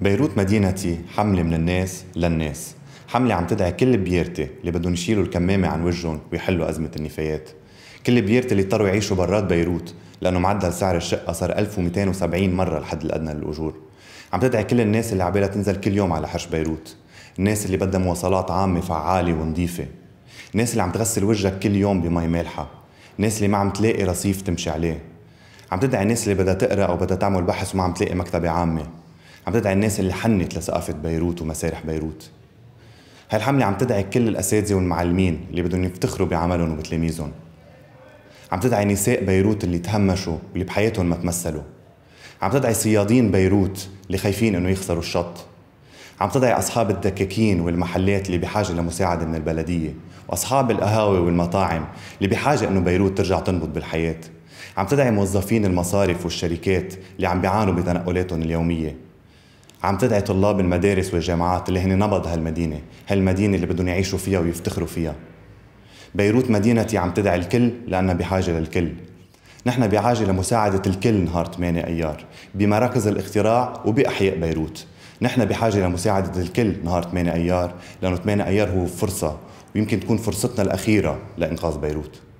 بيروت مدينتي حملة من الناس للناس حملة عم تدعي كل بيرتي اللي بدهم يشيلوا الكمامة عن وجههم ويحلوا أزمة النفايات كل بيرتي اللي اضطروا يعيشوا برات بيروت لأنه معدل سعر الشقة صار 1270 مرة الحد الأدنى للأجور عم تدعي كل الناس اللي عبالها تنزل كل يوم على حرش بيروت الناس اللي بدها مواصلات عامة فعالة ونظيفة الناس اللي عم تغسل وجهك كل يوم بمي مالحة الناس اللي ما عم تلاقي رصيف تمشي عليه عم تدعي الناس اللي بدها تقرا او بدها تعمل بحث وما عم تلاقي مكتبه عامه عم تدعي الناس اللي حنت لثقافة بيروت ومسارح بيروت هالحملة عم تدعي كل الأساتذة والمعلمين اللي بدهم يفتخروا بعملهم وبتلاميذهم عم تدعي نساء بيروت اللي تهمشوا واللي بحياتهم ما تمثلوا عم تدعي صيادين بيروت اللي خايفين انه يخسروا الشط عم تدعي اصحاب الدكاكين والمحلات اللي بحاجه لمساعده من البلديه واصحاب القهاوي والمطاعم اللي بحاجه انه بيروت ترجع تنبض بالحياه عم تدعي موظفين المصارف والشركات اللي عم بيعانوا بتنقلاتهم اليوميه عم تدعي طلاب المدارس والجامعات اللي هن نبض هالمدينة هالمدينة اللي بدهم يعيشوا فيها ويفتخروا فيها بيروت مدينتي عم تدعي الكل لأنها بحاجة للكل نحن بحاجة لمساعدة الكل نهار 8 أيار بمراكز الاختراع وبأحياء بيروت نحن بحاجة لمساعدة الكل نهار 8 أيار لأنه 8 أيار هو فرصة ويمكن تكون فرصتنا الأخيرة لإنقاذ بيروت